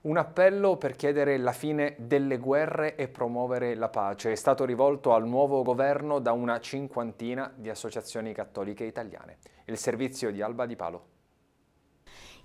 Un appello per chiedere la fine delle guerre e promuovere la pace è stato rivolto al nuovo governo da una cinquantina di associazioni cattoliche italiane. Il servizio di Alba di Palo.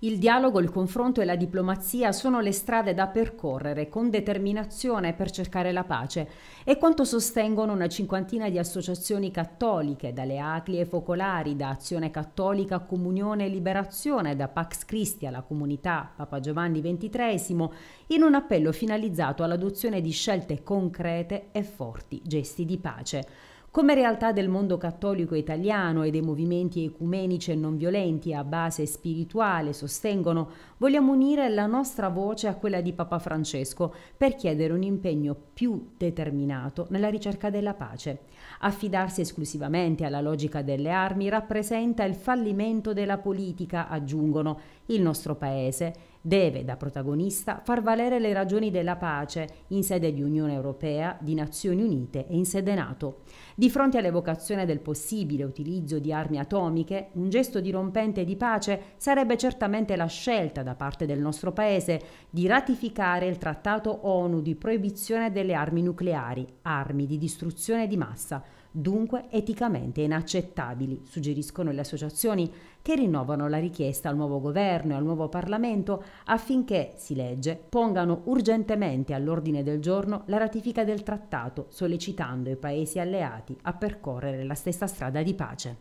Il dialogo, il confronto e la diplomazia sono le strade da percorrere con determinazione per cercare la pace e quanto sostengono una cinquantina di associazioni cattoliche, dalle Aclie Focolari, da Azione Cattolica, Comunione e Liberazione, da Pax Christi alla comunità Papa Giovanni XXIII, in un appello finalizzato all'adozione di scelte concrete e forti gesti di pace come realtà del mondo cattolico italiano e dei movimenti ecumenici e non violenti a base spirituale sostengono, vogliamo unire la nostra voce a quella di Papa Francesco per chiedere un impegno più determinato nella ricerca della pace. Affidarsi esclusivamente alla logica delle armi rappresenta il fallimento della politica, aggiungono, il nostro Paese deve, da protagonista, far valere le ragioni della pace in sede di Unione Europea, di Nazioni Unite e in sede NATO. Di fronte all'evocazione del possibile utilizzo di armi atomiche, un gesto dirompente di pace sarebbe certamente la scelta da parte del nostro Paese di ratificare il Trattato ONU di proibizione delle armi nucleari, armi di distruzione di massa, dunque eticamente inaccettabili, suggeriscono le associazioni che rinnovano la richiesta al nuovo governo e al nuovo Parlamento affinché, si legge, pongano urgentemente all'ordine del giorno la ratifica del trattato, sollecitando i Paesi alleati a percorrere la stessa strada di pace.